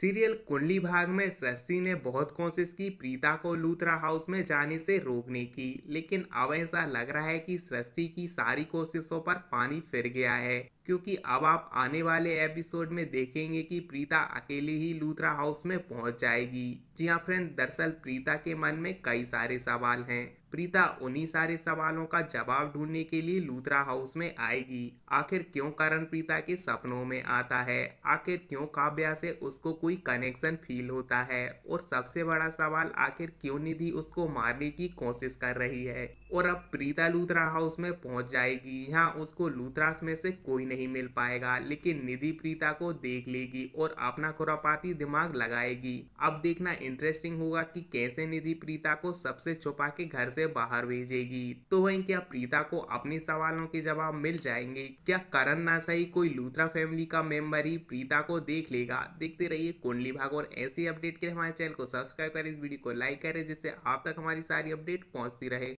serial कुंडली भाग में सृष्टि ने बहुत कोशिश की प्रीता को लूथरा हाउस में जाने से रोकने की लेकिन अब ऐसा लग रहा है कि सृष्टि की सारी कोशिशों पर पानी फिर गया है क्योंकि अब आप आने वाले एपिसोड में देखेंगे कि प्रीता अकेली ही लूथरा हाउस में पहुंच जाएगी जी हाँ फ्रेंड दरअसल प्रीता के मन में कई सारे सवाल हैं प्रीता उन्हीं सारे सवालों का जवाब ढूंढने के लिए लूथरा हाउस में आएगी आखिर क्यों करण प्रीता के सपनों में आता है आखिर क्यों काव्या से उसको कोई कनेक्शन फील होता है और सबसे बड़ा सवाल आखिर क्यों निधि उसको मारने की कोशिश कर रही है और अब प्रीता लूथरा हाउस में पहुंच जाएगी यहाँ उसको लूथरास में से कोई नहीं मिल पाएगा लेकिन निधि प्रीता को देख लेगी और अपना खुरापाती दिमाग लगाएगी अब देखना इंटरेस्टिंग होगा कि कैसे निधि प्रीता को सबसे छुपा के घर से बाहर भेजेगी तो वहीं क्या प्रीता को अपने सवालों के जवाब मिल जाएंगे क्या करण ना सही कोई लूथरा फैमिली का मेंबर ही प्रीता को देख लेगा देखते रहिए कुंडली भाग और ऐसी अपडेट के लिए हमारे चैनल को सब्सक्राइब करें इस वीडियो को लाइक करें जिससे आप तक हमारी सारी अपडेट पहुंचती रहे